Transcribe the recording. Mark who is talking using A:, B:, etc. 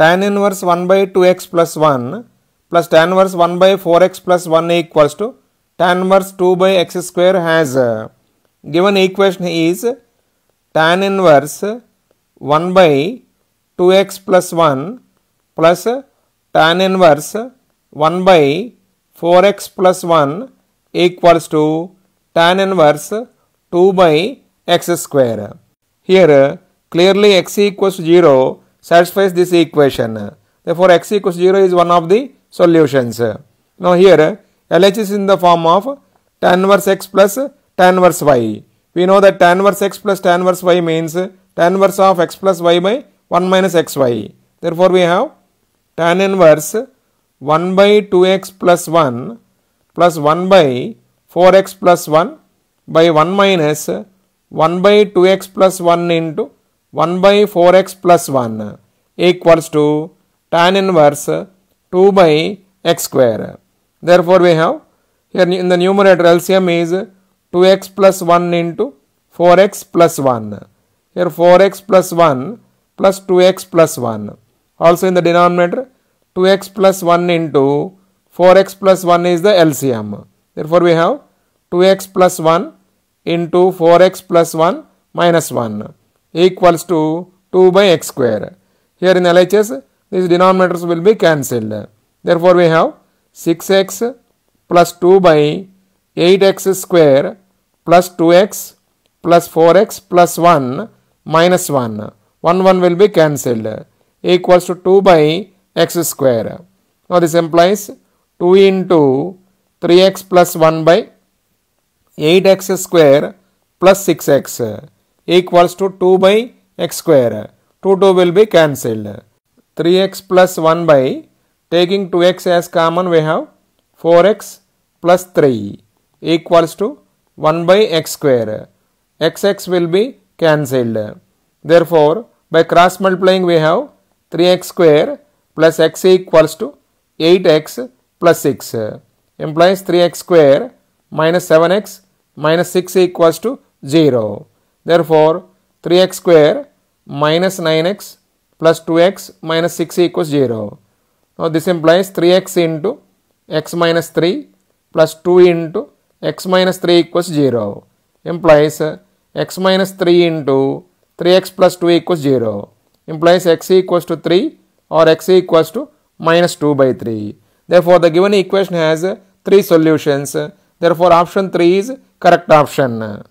A: tan inverse 1 by 2x plus 1 plus tan inverse 1 by 4x plus 1 equals to tan inverse 2 by x square has uh, given equation is tan inverse 1 by 2x plus 1 plus tan inverse 1 by 4x plus 1 equals to tan inverse 2 by x square. Here uh, clearly x equals 0 satisfies this equation. Therefore, x equals 0 is one of the solutions. Now, here LH is in the form of tan inverse x plus tan inverse y. We know that tan inverse x plus tan inverse y means tan inverse of x plus y by 1 minus xy. Therefore, we have tan inverse 1 by 2x plus 1 plus 1 by 4x plus 1 by 1 minus 1 by 2x plus 1 into 1 by 4x plus 1 equals to tan inverse 2 by x square. Therefore, we have here in the numerator LCM is 2x plus 1 into 4x plus 1. Here 4x plus 1 plus 2x plus 1. Also in the denominator 2x plus 1 into 4x plus 1 is the LCM. Therefore, we have 2x plus 1 into 4x plus 1 minus 1 equals to 2 by x square. Here in LHS, these denominators will be cancelled. Therefore, we have 6x plus 2 by 8x square plus 2x plus 4x plus 1 minus 1. 1 1 will be cancelled equals to 2 by x square. Now this implies 2 into 3x plus 1 by 8x square plus 6x equals to 2 by x square. 2 2 will be cancelled. 3x plus 1 by taking 2x as common we have 4x plus 3 equals to 1 by x square. xx will be cancelled. Therefore, by cross multiplying we have 3x square plus x equals to 8x plus 6 implies 3x square minus 7x minus 6 equals to 0. Therefore, 3x square minus 9x plus 2x minus 6 equals 0. Now, this implies 3x into x minus 3 plus 2 into x minus 3 equals 0 implies x minus 3 into 3x plus 2 equals 0 implies x equals to 3 or x equals to minus 2 by 3. Therefore, the given equation has 3 solutions. Therefore, option 3 is correct option.